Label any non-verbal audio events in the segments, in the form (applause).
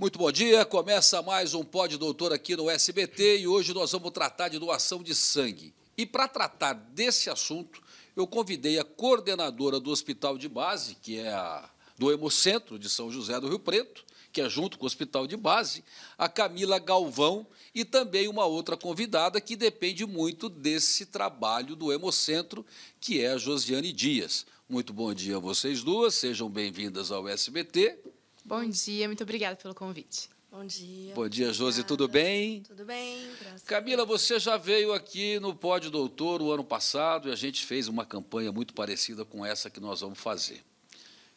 Muito bom dia. Começa mais um Pod Doutor aqui no SBT e hoje nós vamos tratar de doação de sangue. E para tratar desse assunto, eu convidei a coordenadora do Hospital de Base, que é a, do Hemocentro de São José do Rio Preto, que é junto com o Hospital de Base, a Camila Galvão e também uma outra convidada que depende muito desse trabalho do Hemocentro, que é a Josiane Dias. Muito bom dia a vocês duas, sejam bem-vindas ao SBT. Bom dia, muito obrigada pelo convite. Bom dia. Bom dia, Josi, tudo bem? Tudo bem, graças Camila, você já veio aqui no Pódio Doutor o ano passado e a gente fez uma campanha muito parecida com essa que nós vamos fazer.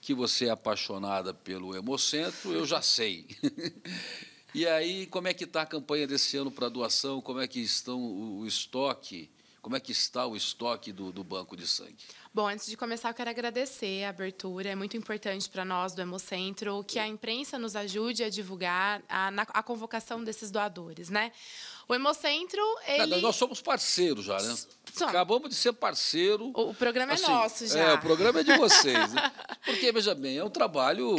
Que você é apaixonada pelo Hemocentro, eu já sei. (laughs) e aí, como é que está a campanha desse ano para doação? Como é que estão o, o estoque? Como é que está o estoque do, do banco de sangue? Bom, antes de começar, eu quero agradecer a abertura. É muito importante para nós do Hemocentro que a imprensa nos ajude a divulgar a, a convocação desses doadores, né? O Hemocentro, ele... Nós somos parceiros já, né? Som. Acabamos de ser parceiro. O, programa é assim, nosso já. É, o programa é de vocês. Né? (laughs) Porque, veja bem, é um trabalho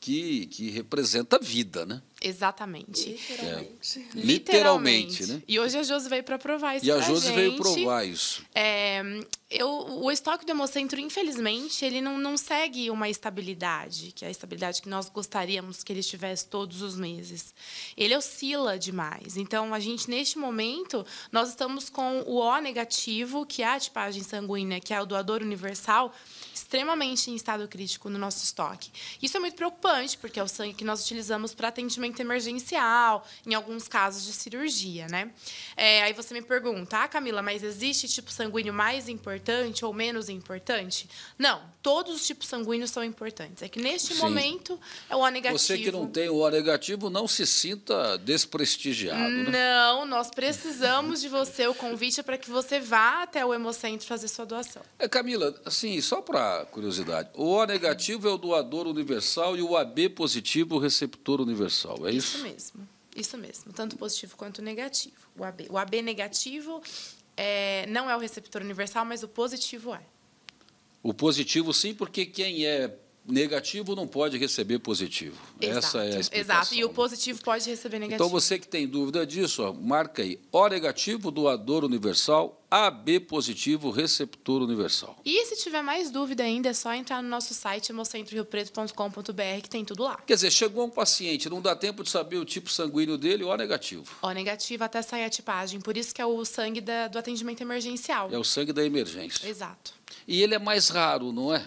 que, que representa a vida, né? Exatamente. Literalmente. É. Literalmente. Literalmente, né? E hoje a Josi veio para provar isso. E a Josi veio provar isso. É, eu, o estoque do Hemocentro, infelizmente, ele não, não segue uma estabilidade, que é a estabilidade que nós gostaríamos que ele estivesse todos os meses. Ele oscila demais. Então, a gente, neste momento, nós estamos com o O negativo, que é a tipagem sanguínea, que é o doador universal, extremamente em estado crítico no nosso estoque. Isso é muito preocupante, porque é o sangue que nós utilizamos para atendimento emergencial, em alguns casos de cirurgia, né? É, aí você me pergunta, ah, Camila, mas existe tipo sanguíneo mais importante ou menos importante? Não, todos os tipos sanguíneos são importantes. É que neste Sim. momento é o O negativo. Você que não tem o O negativo, não se sinta desprestigiado, né? Não, nós precisamos de você. O convite é para que você vá até o Hemocentro fazer sua doação. É, Camila, assim, só para curiosidade. O O negativo é o doador universal e o AB positivo o receptor universal. É isso? Isso mesmo. Isso mesmo. Tanto positivo quanto negativo. O AB, o AB negativo é, não é o receptor universal, mas o positivo é. O positivo sim, porque quem é negativo não pode receber positivo. Exato, Essa é a explicação. Exato, e o positivo pode receber então, negativo. Então, você que tem dúvida disso, ó, marca aí O negativo, doador universal, AB positivo, receptor universal. E se tiver mais dúvida ainda, é só entrar no nosso site hemocentroriopreto.com.br que tem tudo lá. Quer dizer, chegou um paciente, não dá tempo de saber o tipo sanguíneo dele, O negativo. O negativo até sair a tipagem, por isso que é o sangue da, do atendimento emergencial. É o sangue da emergência. Exato. E ele é mais raro, não é?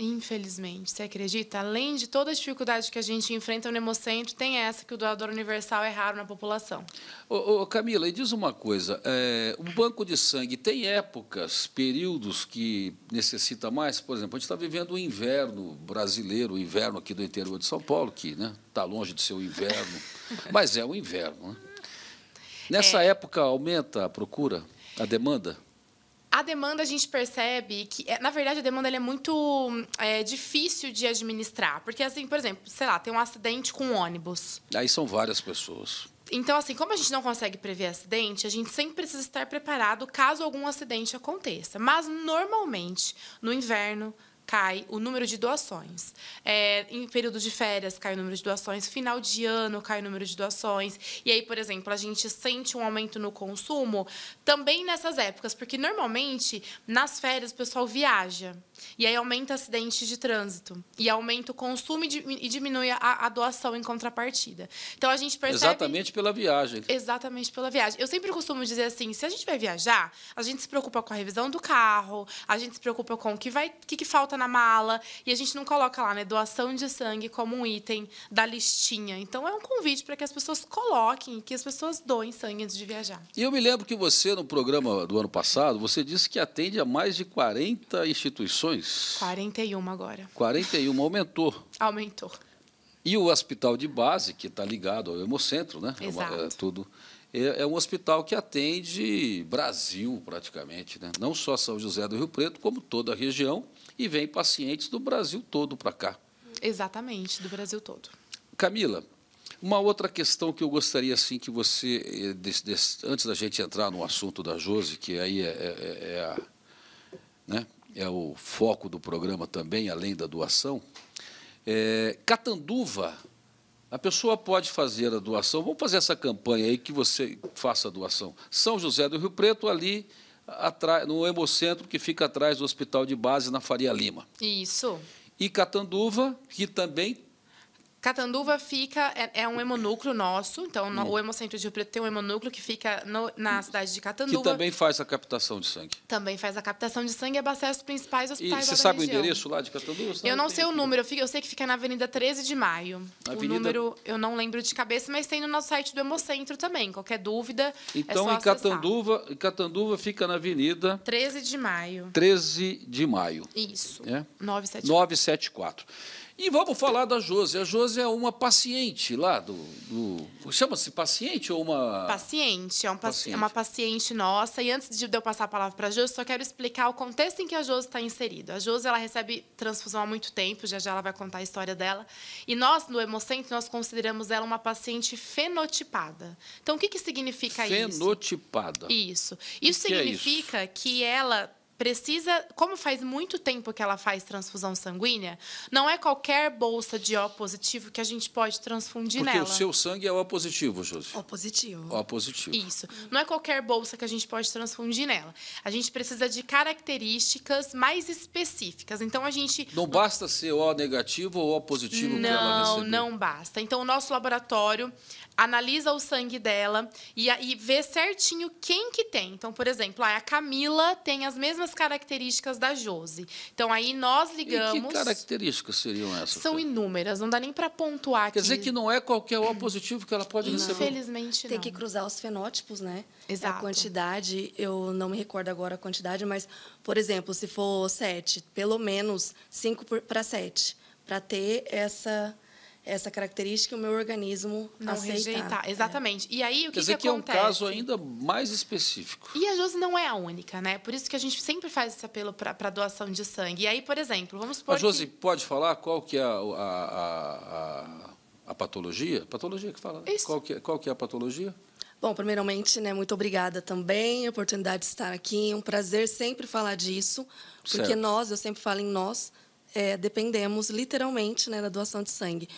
Infelizmente, você acredita? Além de todas as dificuldades que a gente enfrenta no Hemocentro, tem essa que o doador universal é raro na população. Ô, ô Camila, e diz uma coisa: é, o banco de sangue tem épocas, períodos que necessita mais? Por exemplo, a gente está vivendo o inverno brasileiro, o inverno aqui do interior de São Paulo, que está né, tá longe de ser o inverno, (laughs) mas é o inverno. Né? Nessa é... época aumenta a procura, a demanda? A demanda a gente percebe que, é, na verdade, a demanda é muito é, difícil de administrar. Porque, assim, por exemplo, sei lá, tem um acidente com um ônibus. Aí são várias pessoas. Então, assim, como a gente não consegue prever acidente, a gente sempre precisa estar preparado caso algum acidente aconteça. Mas, normalmente, no inverno, cai o número de doações. É, em período de férias, cai o número de doações. Final de ano, cai o número de doações. E aí, por exemplo, a gente sente um aumento no consumo também nessas épocas, porque normalmente nas férias o pessoal viaja. E aí aumenta acidentes de trânsito. E aumenta o consumo e diminui a, a doação em contrapartida. Então a gente percebe. Exatamente pela viagem. Exatamente pela viagem. Eu sempre costumo dizer assim: se a gente vai viajar, a gente se preocupa com a revisão do carro, a gente se preocupa com o que vai, que, que falta na mala, e a gente não coloca lá, né? Doação de sangue como um item da listinha. Então é um convite para que as pessoas coloquem, que as pessoas doem sangue antes de viajar. E eu me lembro que você, no programa do ano passado, você disse que atende a mais de 40 instituições internações? 41 agora. 41, aumentou. Aumentou. E o hospital de base, que está ligado ao Hemocentro, né? É é Exato. É, tudo. É, é, um hospital que atende Brasil, praticamente, né? Não só São José do Rio Preto, como toda a região, e vem pacientes do Brasil todo para cá. Exatamente, do Brasil todo. Camila, uma outra questão que eu gostaria assim que você, des, eh, des, antes da gente entrar no assunto da Jose, que aí é, é, é, é a, né, é o foco do programa também, além da doação. É, Catanduva, a pessoa pode fazer a doação. Vamos fazer essa campanha aí que você faça a doação. São José do Rio Preto, ali no Hemocentro, que fica atrás do Hospital de Base, na Faria Lima. Isso. E Catanduva, que também Catanduva fica, é, é um hemonúcleo nosso, então no, hum. o Hemocentro de Rio Preto tem um hemonúcleo que fica no, na hum. cidade de Catanduva. Que também faz a captação de sangue. Também faz a captação de sangue e abastece os principais hospitais e você sabe o endereço lá de Catanduva? eu não, não sei é o é? número, eu, fico, eu, sei que fica na Avenida 13 de Maio. Avenida... O número eu não lembro de cabeça, mas tem no nosso site do Hemocentro também, qualquer dúvida é Então é em, Catanduva, em Catanduva fica na Avenida... 13 de Maio. 13 de Maio. Isso, é? 974. 974. E vamos falar da Josi. A Josi é uma paciente lá do. do Chama-se paciente ou uma. Paciente, é um paci é paciente. uma paciente nossa. E antes de eu passar a palavra para a Josi, só quero explicar o contexto em que a Josi está inserida. A Josi ela recebe transfusão há muito tempo, já já ela vai contar a história dela. E nós, no Hemocentro, nós consideramos ela uma paciente fenotipada. Então, o que, que significa fenotipada. isso? Fenotipada. Isso. É isso significa é isso? que ela precisa, como faz muito tempo que ela faz transfusão sanguínea, não é qualquer bolsa de O positivo que a gente pode transfundir Porque nela. Porque o seu sangue é O positivo, Josi. O positivo. O positivo. Isso. Não é qualquer bolsa que a gente pode transfundir nela. A gente precisa de características mais específicas. Então a gente Não basta ser O negativo ou O positivo para ela Não, não basta. Então o nosso laboratório, analisa o sangue dela e, e vê certinho quem que tem. Então, por exemplo, a Camila tem as mesmas características da Josi. Então, aí nós ligamos. E que características seriam essas? São inúmeras, não dá nem para pontuar Quer aqui. dizer que não é qualquer O positivo que ela pode não. receber? Infelizmente, não. Tem que cruzar os fenótipos, né? É Exato. A quantidade, eu não me recordo agora a quantidade, mas, por exemplo, se for 7, pelo menos 5 para 7, para ter essa essa característica o meu organismo não aceitar. rejeitar. Né? Exatamente. É. E aí o que, Quer dizer que, que acontece? é um caso ainda mais específico. E a Josi não é a única, né? Por isso que a gente sempre faz esse apelo para doação de sangue. E aí, por exemplo, vamos supor. A Josi que... pode falar qual que é a, a, a, a patologia? Patologia que fala. Né? Isso. Qual que, é, qual que é a patologia? Bom, primeiramente, né, muito obrigada também, a oportunidade de estar aqui. É um prazer sempre falar disso, porque certo. nós, eu sempre falo em nós, é, dependemos literalmente né, da doação de sangue.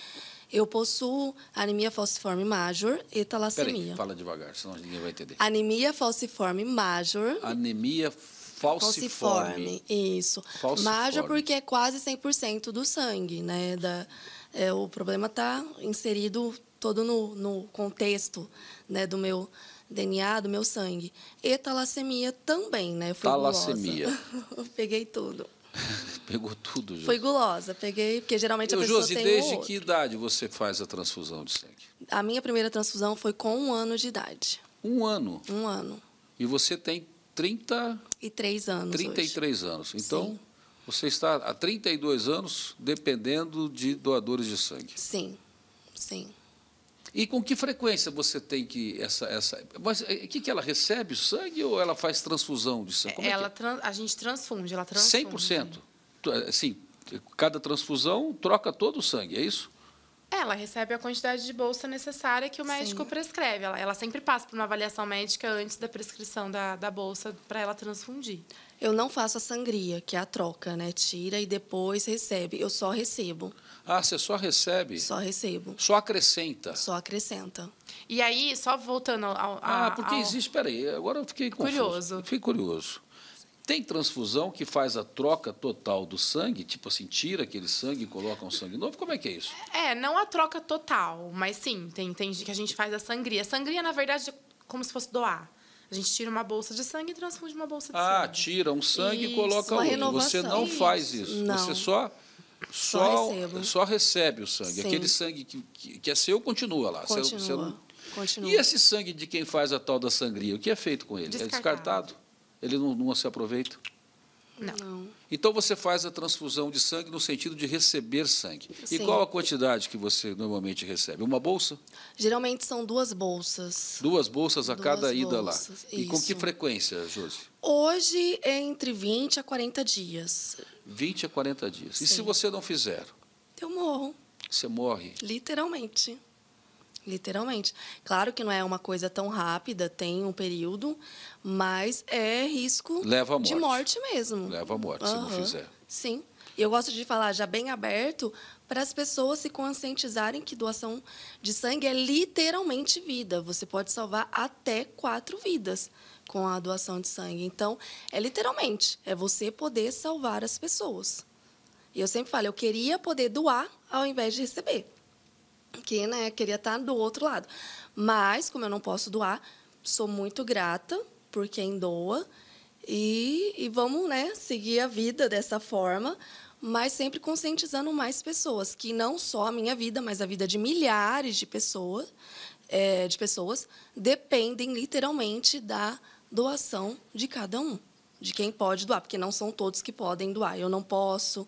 Eu possuo anemia falciforme major e talassemia. Peraí, fala devagar, senão ninguém vai entender. Anemia falciforme major. Anemia falciforme. falciforme isso. Falciforme. Major porque é quase 100% do sangue, né? Da, é, o problema está inserido todo no, no contexto né, do meu DNA, do meu sangue. E talassemia também, né? Eu fui talassemia. (laughs) Peguei tudo. (laughs) Pegou tudo, Josi. Foi gulosa, peguei, porque geralmente eu, a pessoa Josi, tem desde um que idade você faz a transfusão de sangue? A minha primeira transfusão foi com um ano de idade. Um ano? Um ano. E você tem 30... E três anos 33 hoje. anos. Então, Sim. você está há 32 anos dependendo de doadores de sangue. Sim, sim. E com que frequência você tem que essa essa? Mas o eh, que, que ela recebe? o Sangue ou ela faz transfusão de sangue? Como é ela é é? a gente transfunde, ela transfunde. 100%. Eh, Sim, cada transfusão troca todo o sangue, é isso? Ela recebe a quantidade de bolsa necessária que o médico Sim. prescreve. Ela, ela, sempre passa por uma avaliação médica antes da prescrição da, da bolsa para ela transfundir. Eu não faço a sangria, que é a troca, né? Tira e depois recebe. Eu só recebo. Ah, você só recebe. Só recebo. Só acrescenta. Só acrescenta. E aí, só voltando ao. A, ah, porque ao... existe. Espera aí, agora eu fiquei confuso. curioso. fiquei curioso. Tem transfusão que faz a troca total do sangue, tipo assim, tira aquele sangue e coloca um sangue novo? Como é que é isso? É, não a troca total, mas sim, tem, tem que a gente faz a sangria. Sangria, na verdade, é como se fosse doar. A gente tira uma bolsa de sangue e transfunde uma bolsa de ah, sangue. Ah, tira um sangue isso, e coloca outro. Renovação. Você não isso. faz isso. Não. Você só só, só, só recebe o sangue. Sim. Aquele sangue que, que, que, é seu continua lá. Continua. não... continua. E esse sangue de quem faz a tal da sangria, o que é feito com ele? Descartado. É descartado. Ele não, não se aproveita? Não. Então você faz a transfusão de sangue no sentido de receber sangue. Sim. E qual a quantidade que você normalmente recebe? Uma bolsa? Geralmente são duas bolsas. Duas bolsas a duas cada bolsas. ida lá. Isso. E com que frequência, Josi? Hoje é entre 20 a 40 dias. 20 a 40 dias. Sim. E se você não fizer? Eu morro. Você morre? Literalmente. Literalmente. Claro que não é uma coisa tão rápida, tem um período, mas é risco Leva morte. de morte mesmo. Leva a morte, uhum. se não fizer. Sim. E eu gosto de falar já bem aberto para as pessoas se conscientizarem que doação de sangue é literalmente vida. Você pode salvar até quatro vidas com a doação de sangue. Então, é literalmente, é você poder salvar as pessoas. E eu sempre falo, eu queria poder doar ao invés de receber. Que, né, queria estar do outro lado. Mas, como eu não posso doar, sou muito grata por quem doa. E, e vamos, né, seguir a vida dessa forma, mas sempre conscientizando mais pessoas, que não só a minha vida, mas a vida de milhares de pessoas, é, eh, de pessoas dependem literalmente da doação de cada um, de quem pode doar, porque não são todos que podem doar. Eu não posso.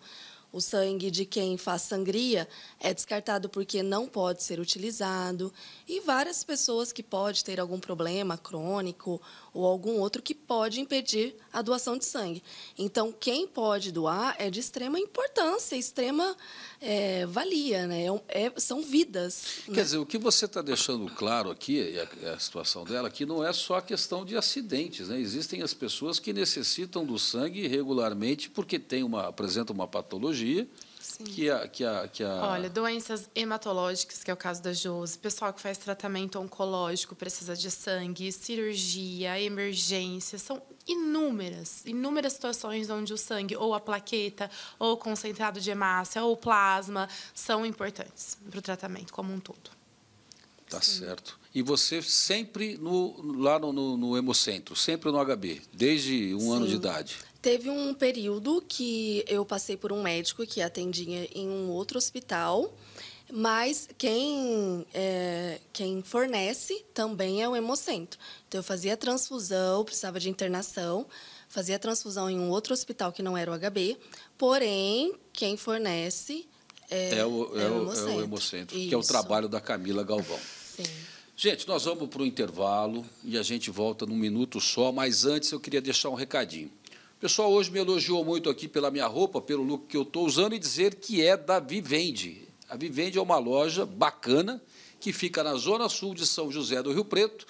O sangue de quem faz sangria é descartado porque não pode ser utilizado. E várias pessoas que podem ter algum problema crônico ou algum outro que pode impedir a doação de sangue. Então, quem pode doar é de extrema importância, extrema é, valia, né? É, é, são vidas. Quer né? dizer, o que você está deixando claro aqui, e a, a, situação dela, que não é só a questão de acidentes, né? Existem as pessoas que necessitam do sangue regularmente porque tem uma, apresenta uma patologia Sim. Que, a, que, a, que a... Olha, doenças hematológicas, que é o caso da Jose, pessoal que faz tratamento oncológico, precisa de sangue, cirurgia, emergência, são inúmeras, inúmeras situações onde o sangue, ou a plaqueta, ou o concentrado de hemácia, ou plasma, são importantes para o tratamento como um todo. Tá Sim. certo e você sempre no, lá no, no, no, Hemocentro, sempre no HB, desde um Sim. ano de idade. Teve um período que eu passei por um médico que atendia em um outro hospital, mas quem, é, quem fornece também é o Hemocentro. Então, eu fazia transfusão, precisava de internação, fazia transfusão em um outro hospital que não era o HB, porém, quem fornece é, é, o, é, o, Hemocentro, é o é Hemocentro que é o trabalho da Camila Galvão. Sim. Gente, nós vamos para o intervalo e a gente volta num minuto só, mas antes eu queria deixar um recadinho pessoal hoje me elogiou muito aqui pela minha roupa, pelo look que eu estou usando, e dizer que é da Vivende. A Vivende é uma loja bacana que fica na zona sul de São José do Rio Preto,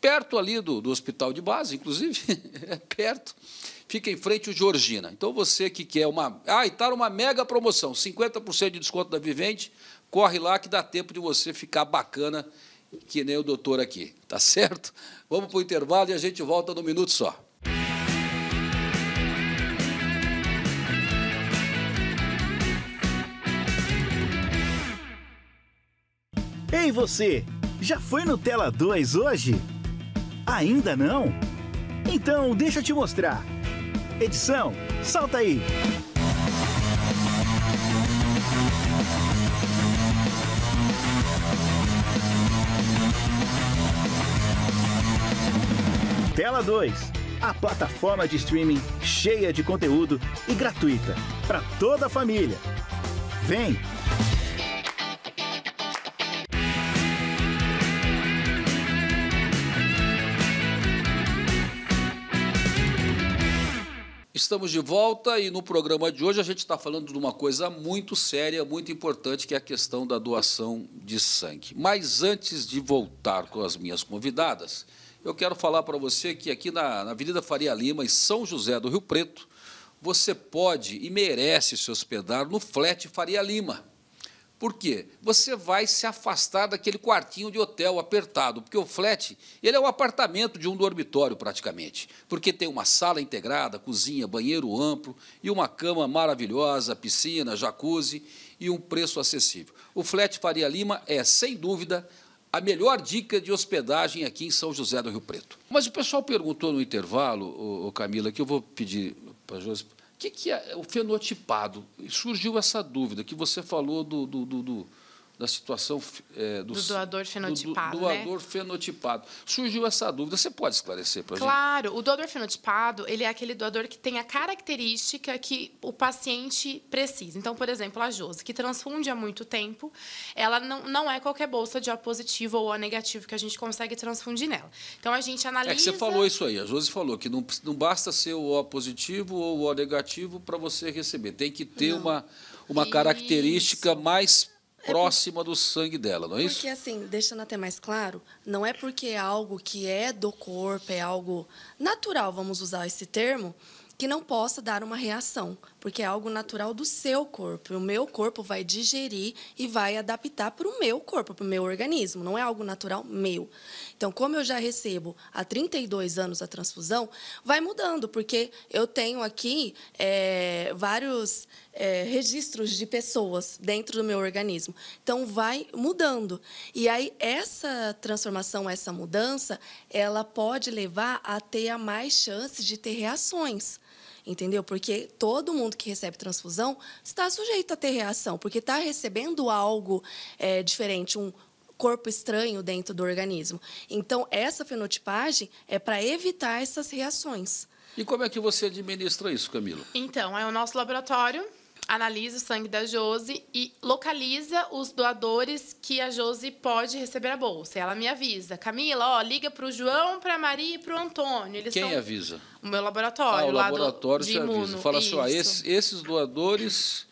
perto ali do, do hospital de base, inclusive, (laughs) é perto. Fica em frente o Georgina. Então você que quer uma. Ah, e está uma mega promoção, 50% de desconto da Vivente, corre lá que dá tempo de você ficar bacana, que nem o doutor aqui. Tá certo? Vamos para o intervalo e a gente volta no minuto só. Ei você, já foi no Tela 2 hoje? Ainda não? Então deixa eu te mostrar. Edição, salta aí! Tela 2, a plataforma de streaming cheia de conteúdo e gratuita para toda a família. Vem! Estamos de volta e no programa de hoje a gente está falando de uma coisa muito séria, muito importante, que é a questão da doação de sangue. Mas antes de voltar com as minhas convidadas, eu quero falar para você que aqui na, na Avenida Faria Lima, em São José do Rio Preto, você pode e merece se hospedar no Flat Faria Lima. Por quê? Você vai se afastar daquele quartinho de hotel apertado, porque o flat ele é o um apartamento de um dormitório praticamente, porque tem uma sala integrada, cozinha, banheiro amplo e uma cama maravilhosa, piscina, jacuzzi e um preço acessível. O flat Faria Lima é, sem dúvida, a melhor dica de hospedagem aqui em São José do Rio Preto. Mas o pessoal perguntou no intervalo, ô, ô Camila, que eu vou pedir para a que, que é o fenotipado? Surgiu essa dúvida que você falou do, do, do, do da situação é, do, do, doador fenotipado. Do, do né? doador né? fenotipado. Surgiu essa dúvida. Você pode esclarecer para claro, gente? Claro, o doador fenotipado ele é aquele doador que tem a característica que o paciente precisa. Então, por exemplo, a Josi, que transfunde há muito tempo, ela não, não é qualquer bolsa de O positivo ou O negativo que a gente consegue transfundir nela. Então a gente analisa. É que você falou isso aí, a Josi falou que não, não basta ser o O positivo ou o O negativo para você receber. Tem que ter não. uma, uma característica mais próxima do sangue dela, não é isso? Porque, assim, deixando até mais claro, não é porque é algo que é do corpo, é algo natural, vamos usar esse termo, que não possa dar uma reação porque é algo natural do seu corpo. O meu corpo vai digerir e vai adaptar para o meu corpo, para o meu organismo. Não é algo natural meu. Então, como eu já recebo há 32 anos a transfusão, vai mudando, porque eu tenho aqui é, vários é, registros de pessoas dentro do meu organismo. Então, vai mudando. E aí, essa transformação, essa mudança, ela pode levar a ter a mais chances de ter reações entendeu? Porque todo mundo que recebe transfusão está sujeito a ter reação, porque está recebendo algo é, diferente, um corpo estranho dentro do organismo. Então, essa fenotipagem é para evitar essas reações. E como é que você administra isso, Camilo? Então, é o nosso laboratório analisa o sangue da Josi e localiza os doadores que a Josi pode receber a bolsa. Ela me avisa. Camila, ó, liga para o João, para a Maria e para o Antônio. Eles Quem são... avisa? O meu laboratório. Ah, o laboratório do, você avisa. Fala assim, esses, esses doadores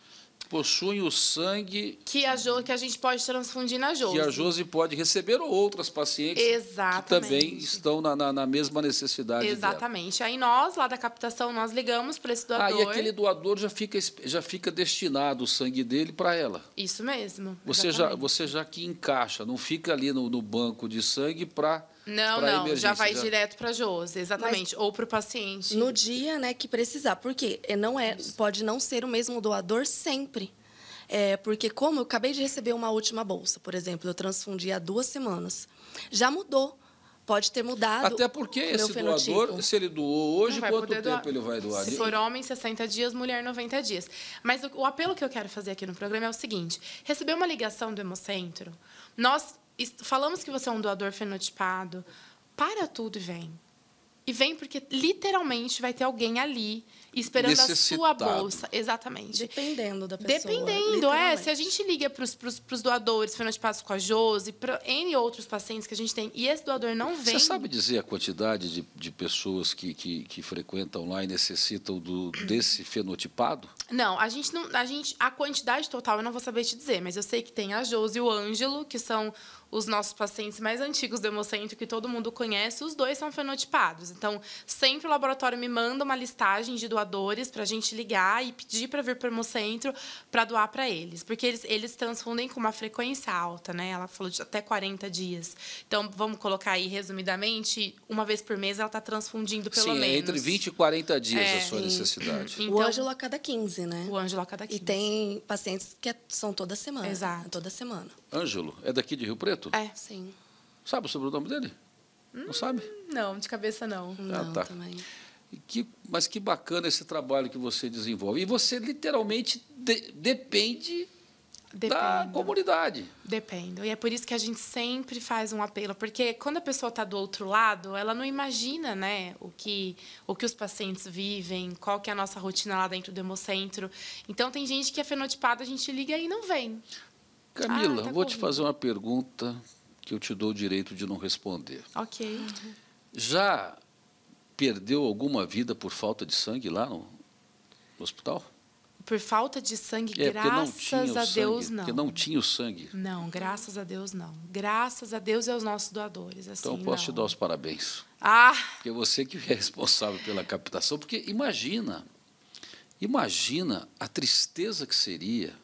possuem o sangue que a, jo, que a gente pode transfundir na Josi. Que a Josi pode receber ou outras pacientes Exatamente. que também estão na, na, na mesma necessidade. Exatamente. Dela. Aí nós, lá da captação, nós ligamos para esse ah, doador. Aí ah, aquele doador já fica, já fica destinado o sangue dele para ela. Isso mesmo. Você já, você já que encaixa, não fica ali no, no banco de sangue para não, não, já vai já. direto para Jose, exatamente, Mas ou para o paciente. No dia, né, que precisar, porque é, não é, pode não ser o mesmo doador sempre. É, porque como eu acabei de receber uma última bolsa, por exemplo, eu transfundi há duas semanas, já mudou. Pode ter mudado. Até porque esse fenotipo. doador, se ele doou hoje, quanto tempo doar. ele vai doar? Se for homem, 60 dias, mulher, 90 dias. Mas o, o apelo que eu quero fazer aqui no programa é o seguinte: receber uma ligação do Hemocentro, nós falamos que você é um doador fenotipado, para tudo e vem. E vem porque literalmente vai ter alguém ali esperando a sua bolsa. Exatamente. Dependendo da pessoa. Dependendo, é. Se a gente liga para os doadores, fenotipados com a Josi, para N outros pacientes que a gente tem, e esse doador não vem. Você sabe dizer a quantidade de, de pessoas que, que, que frequentam lá e necessitam do, desse fenotipado? Não, a gente não. A, gente, a quantidade total eu não vou saber te dizer, mas eu sei que tem a Josi e o Ângelo, que são os nossos pacientes mais antigos do Hemocentro, que todo mundo conhece, os dois são fenotipados. Então, sempre o laboratório me manda uma listagem de doadores doadores para a gente ligar e pedir para vir para o Hemocentro para doar para eles. Porque eles, eles transfundem com uma frequência alta, né? Ela falou de até 40 dias. Então, vamos colocar aí, resumidamente, uma vez por mês ela está transfundindo pelo Sim, é menos. entre 20 e 40 dias é, a sua necessidade. Uhum. Então, o Ângelo a cada 15, né? O Ângelo a cada 15. E tem pacientes que é, são toda semana. Né? Exato. Toda semana. Ângelo, é daqui de Rio Preto? É. Sim. Sabe sobre o nome dele? Hum, não sabe? Não, de cabeça não. Não, ah, tá. também. Que, mas que bacana esse trabalho que você desenvolve. E você literalmente de, depende Dependo. da comunidade. Dependo. E é por isso que a gente sempre faz um apelo, porque quando a pessoa está do outro lado, ela não imagina, né, o que o que os pacientes vivem, qual que é a nossa rotina lá dentro do hemocentro. Então tem gente que é fenotipada, a gente liga e não vem. Camila, ah, tá vou te fazer uma pergunta que eu te dou o direito de não responder. OK. Já perdeu alguma vida por falta de sangue lá no, no hospital? Por falta de sangue, é, graças a sangue, Deus, não. Porque não tinha o sangue. Não, graças a Deus, não. Graças a Deus e é aos nossos doadores. Então, assim, então, posso não. te dar os parabéns. Ah! Porque você que é responsável pela captação. Porque imagina, imagina a tristeza que seria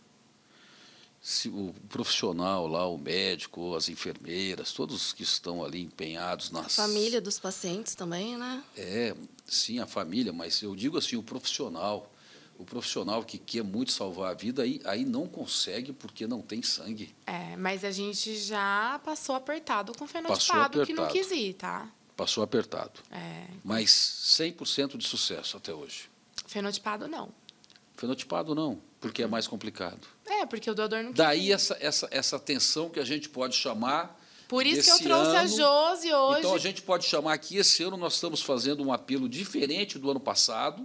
se o profissional lá, o médico, as enfermeiras, todos que estão ali empenhados nas. A família dos pacientes também, né? É, sim, a família, mas eu digo assim, o profissional. O profissional que quer muito salvar a vida, aí, aí não consegue porque não tem sangue. É, mas a gente já passou apertado com fenotipado que não quis ir, tá? Passou apertado. É. Mas 100% de sucesso até hoje. Fenotipado, não. Fenotipado não, porque é mais complicado. É, porque o doador não Daí essa, essa, essa atenção que a gente pode chamar. Por isso que eu trouxe ano. a Josi hoje. Então a gente pode chamar aqui, esse ano nós estamos fazendo um apelo diferente do ano passado.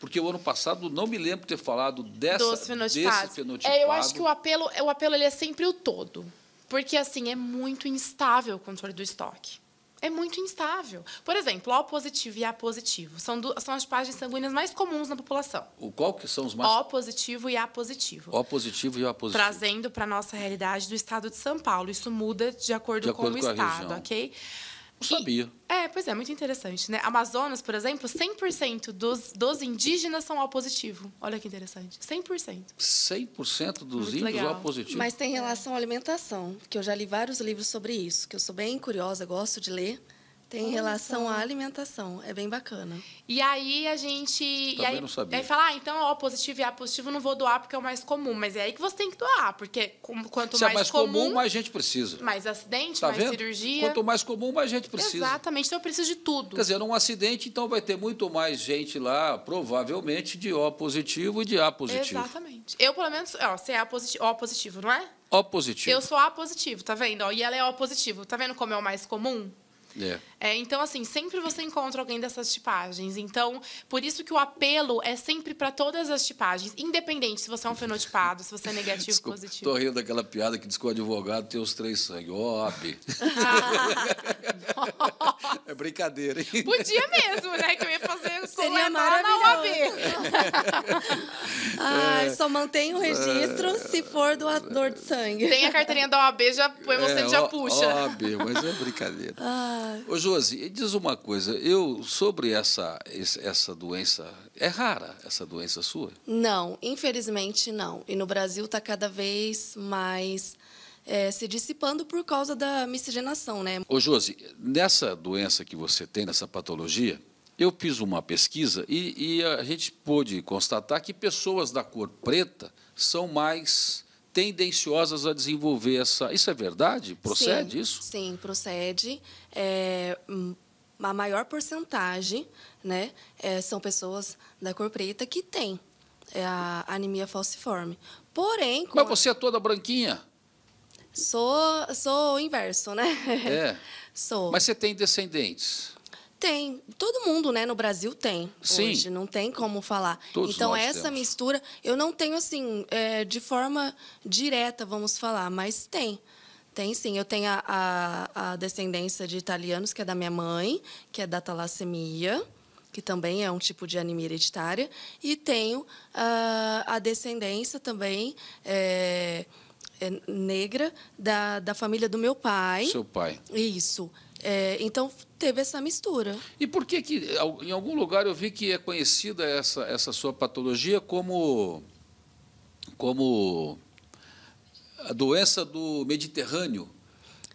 Porque o ano passado não me lembro ter falado dessa, Dos fenotipados. desse fenotipado. É, eu acho que o apelo, o apelo ele é sempre o todo. Porque assim, é muito instável o controle do estoque é muito instável. Por exemplo, O positivo e A positivo são, do, são as páginas sanguíneas mais comuns na população. O qual que são os mais? O positivo e A positivo. O positivo e A positivo. Trazendo para nossa realidade do estado de São Paulo. Isso muda de acordo, de acordo com, o com estado, ok? Não sabia. É, pois é, muito interessante, né? Amazonas, por exemplo, 100% dos, dos indígenas são ao positivo. Olha que interessante. 100%. 100% dos muito índios ao positivo. Mas tem relação à alimentação, que eu já li vários livros sobre isso, que eu sou bem curiosa, gosto de ler. Tem Nossa. relação à alimentação, é bem bacana. E aí a gente. Também e aí, não sabia. aí fala, ah, então, ó, positivo e A positivo não vou doar porque é o mais comum. Mas é aí que você tem que doar, porque quanto Se é mais, é mais comum, comum, mais gente precisa. Mais acidente, tá mais vendo? cirurgia. Quanto mais comum, mais gente precisa. Exatamente, então eu preciso de tudo. Quer dizer, num acidente, então vai ter muito mais gente lá, provavelmente, de O positivo e de A positivo. Exatamente. Eu, pelo menos, ó, você é positivo, O positivo, não é? O positivo. Eu sou A positivo, tá vendo? e ela é O positivo. Tá vendo como é o mais comum? É. é, então, assim, sempre você encontra alguém dessas tipagens. Então, por isso que o apelo é sempre para todas as tipagens, independente se você é um fenotipado, se você é negativo ou positivo. tô rindo daquela piada que diz que o advogado tem os três sangue, OAB. Ah, (laughs) brincadeira, hein? Podia mesmo, né? Que eu ia fazer Seria na Ai, é, só mantém o registro é, se for doador de sangue. Tem a carteirinha da OAB, já, você é, já o, é, puxa. OAB, mas é brincadeira. Ah. (laughs) Ô, Josi, diz uma coisa. Eu, sobre essa, essa doença, é rara essa doença sua? Não, infelizmente não. E no Brasil está cada vez mais é, se dissipando por causa da miscigenação, né? Ô Josi, nessa doença que você tem, nessa patologia, eu fiz uma pesquisa e, e a gente pôde constatar que pessoas da cor preta são mais tendenciosas a desenvolver essa. Isso é verdade? Procede sim, isso? Sim, procede. É, hum, a maior porcentagem né, é, são pessoas da cor preta que têm é, a anemia falciforme. Porém. Mas você é toda branquinha? Sou, sou o inverso, né? É. (laughs) sou. Mas você tem descendentes? Tem. Todo mundo, né, no Brasil tem. Sim. Hoje não tem como falar. Todos então essa temos. mistura eu não tenho assim é, de forma direta, vamos falar, mas tem. Tem sim. Eu tenho a, a, a descendência de italianos que é da minha mãe, que é da talassemia que também é um tipo de anemia hereditária, e tenho uh, a descendência também é, é, negra da, da família do meu pai. Seu pai. Isso. É, então teve essa mistura. E por que que em algum lugar eu vi que é conhecida essa, essa sua patologia como como a doença do Mediterrâneo?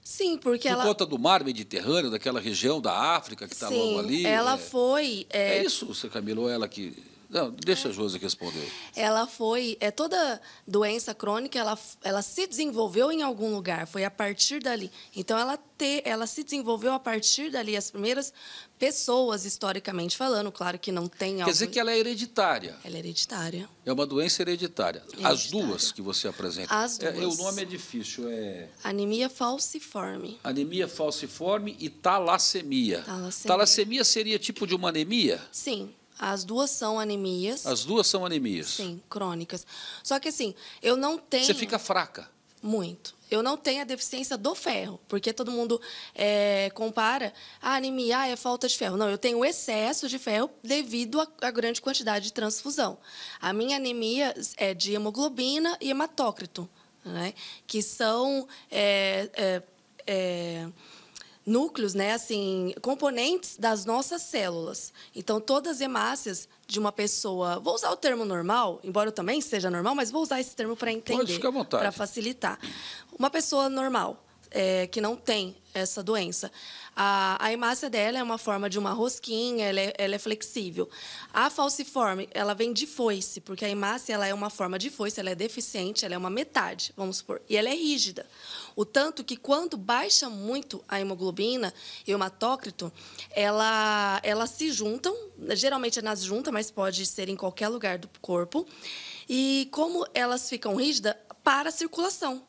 Sim, porque Por ela. Por conta do mar Mediterrâneo, daquela região da África que está logo ali. Ela é... foi. É... é isso, Camila, camilo é ela que não, deixa a Josi responder. Ela foi, é toda doença crônica, ela, ela se desenvolveu em algum lugar, foi a partir dali. Então ela te, ela se desenvolveu a partir dali as primeiras pessoas historicamente falando, claro que não tem Quer algo... dizer que ela é hereditária. Ela é hereditária. É uma doença hereditária. hereditária. As duas que você apresenta. As duas. É, é, o nome é difícil, é Anemia falciforme. Anemia falciforme e talassemia. Talassemia, talassemia seria tipo de uma anemia? Sim. As duas são anemias. As duas são anemias. Sim, crônicas. Só que assim, eu não tenho. Você fica fraca. Muito. Eu não tenho a deficiência do ferro, porque todo mundo é, compara a ah, anemia ah, é falta de ferro. Não, eu tenho excesso de ferro devido à grande quantidade de transfusão. A minha anemia é de hemoglobina e hematócrito, né? que são é, é, é núcleos, né, assim, componentes das nossas células. Então, todas as hemácias de uma pessoa, vou usar o termo normal, embora eu também seja normal, mas vou usar esse termo para entender, para facilitar. Uma pessoa normal é, que não tem essa doença, a, a hemácia dela é uma forma de uma rosquinha, ela é, ela é flexível. A falciforme, ela vem de foice, porque a hemácia ela é uma forma de foice, ela é deficiente, ela é uma metade, vamos supor, e ela é rígida. O tanto que quando baixa muito a hemoglobina e o hematócrito, ela, elas se juntam, geralmente é nas juntas, mas pode ser em qualquer lugar do corpo. E como elas ficam rígidas, para a circulação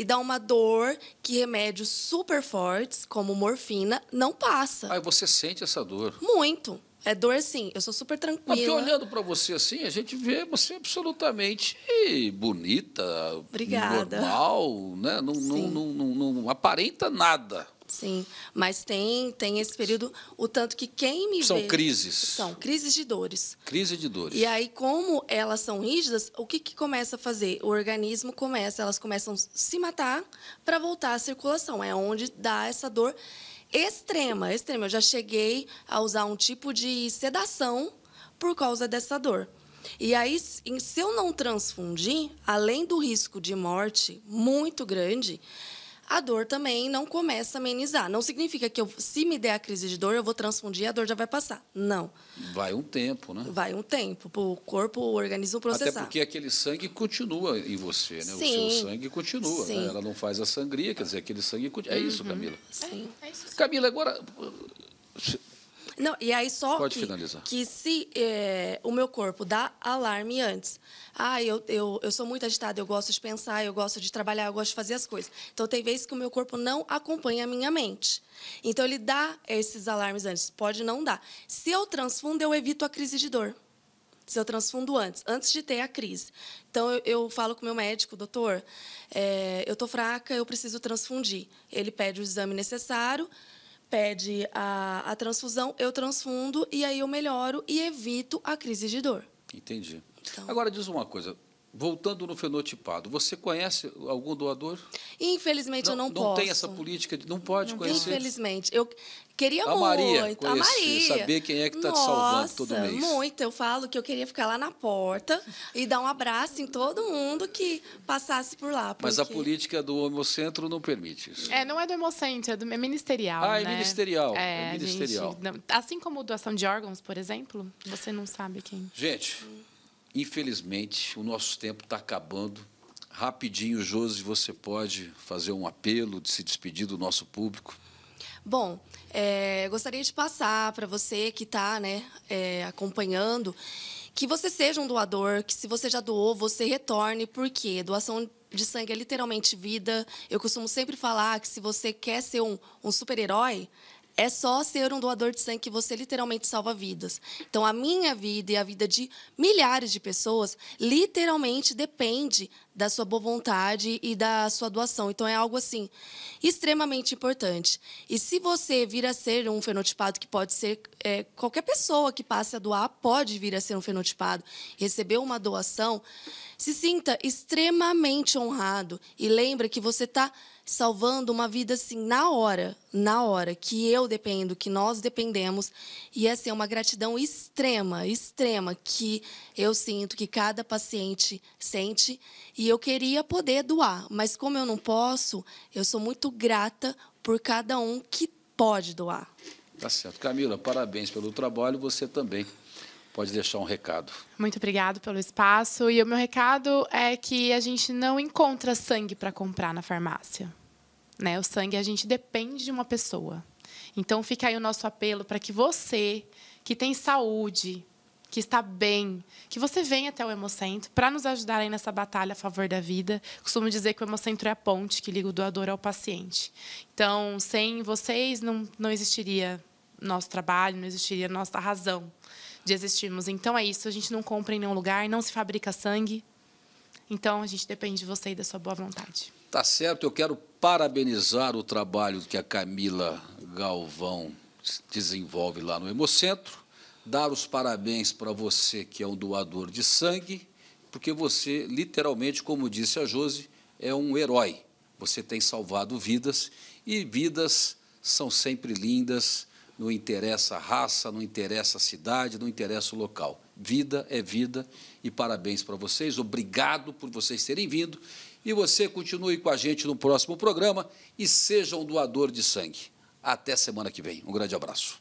e dá uma dor que remédios super fortes, como morfina, não passa. Aí você sente essa dor? Muito. É dor assim, eu sou super tranquila. Porque olhando para você assim, a gente vê você absolutamente bonita, Obrigada. normal, né? Não, não, não, não, não aparenta nada. Sim, mas tem tem esse período o tanto que quem me são vê, crises são crises de dores crise de dores e aí como elas são rígidas o que, que começa a fazer o organismo começa elas começam a se matar para voltar à circulação é onde dá essa dor extrema extrema eu já cheguei a usar um tipo de sedação por causa dessa dor e aí, se eu não transfundir, além do risco de morte muito grande, a dor também não começa a amenizar. Não significa que eu, se me der a crise de dor, eu vou transfundir e a dor já vai passar. Não. Vai um tempo, né? Vai um tempo. O corpo, o organismo processar. Até porque aquele sangue continua em você, né? Sim. O seu sangue continua. Né? Sim. Né? Ela não faz a sangria, quer dizer, aquele sangue. continua. É isso, uhum. Camila. Sim. É, é isso, sim. Camila, agora não, e aí só Pode que, finalizar. que se é, o meu corpo dá alarme antes, ah, eu, eu, eu sou muito agitada, eu gosto de pensar, eu gosto de trabalhar, eu gosto de fazer as coisas. Então, tem vezes que o meu corpo não acompanha a minha mente. Então, ele dá esses alarmes antes. Pode não dar. Se eu transfundo, eu evito a crise de dor. Se eu transfundo antes, antes de ter a crise. Então, eu, eu falo com o meu médico, doutor, é, eu estou fraca, eu preciso transfundir. Ele pede o exame necessário, pede a, a transfusão, eu transfundo e aí eu melhoro e evito a crise de dor. Entendi. Então... Agora diz uma coisa, Voltando no fenotipado, você conhece algum doador? Infelizmente não, eu não, não posso. Não tem essa política, de, não pode não conhecer. Infelizmente, eu queria a Maria, muito. Conhecer, a Maria, saber quem é que está te salvando todo mês. Muito, eu falo que eu queria ficar lá na porta e dar um abraço em todo mundo que passasse por lá. Porque... Mas a política do homocentro não permite isso. É, não é do homocentro, é, do, é ministerial. Ah, é né? ministerial. É, é ministerial. Gente, assim como doação de órgãos, por exemplo, você não sabe quem. Gente infelizmente, o nosso tempo está acabando. Rapidinho, Josi, você pode fazer um apelo de se despedir do nosso público? Bom, é, gostaria de passar para você que está né, é, acompanhando que você seja um doador, que se você já doou, você retorne, porque doação de sangue é literalmente vida. Eu costumo sempre falar que se você quer ser um, um super-herói, é só ser um doador de sangue que você literalmente salva vidas. Então, a minha vida e a vida de milhares de pessoas literalmente depende da sua boa vontade e da sua doação. Então, é algo assim extremamente importante. E se você vir a ser um fenotipado que pode ser é, qualquer pessoa que passe a doar pode vir a ser um fenotipado, receber uma doação, se sinta extremamente honrado e lembre que você está salvando uma vida assim na hora, na hora que eu dependo, que nós dependemos, e essa é, assim, é uma gratidão extrema, extrema que eu sinto que cada paciente sente, e eu queria poder doar, mas como eu não posso, eu sou muito grata por cada um que pode doar. Tá certo. Camila, parabéns pelo trabalho, você também pode deixar um recado. Muito obrigado pelo espaço. E o meu recado é que a gente não encontra sangue para comprar na farmácia. Né? O sangue, a gente depende de uma pessoa. Então, fica aí o nosso apelo para que você, que tem saúde, que está bem, que você venha até o Hemocentro para nos ajudar aí nessa batalha a favor da vida. Costumo dizer que o Hemocentro é a ponte que liga o doador ao paciente. Então, sem vocês, não, não existiria nosso trabalho, não existiria nossa razão de existirmos. Então, é isso. A gente não compra em nenhum lugar, não se fabrica sangue. Então, a gente depende de você e da sua boa vontade. Tá certo, eu quero parabenizar o trabalho que a Camila Galvão desenvolve lá no Hemocentro, dar os parabéns para você que é um doador de sangue, porque você, literalmente, como disse a Jose, é um herói. Você tem salvado vidas e vidas são sempre lindas, não interessa a raça, não interessa a cidade, não interessa o local. Vida é vida e parabéns para vocês. Obrigado por vocês terem vindo e você continue com a gente no próximo programa e seja um doador de sangue. Até semana que vem. Um grande abraço.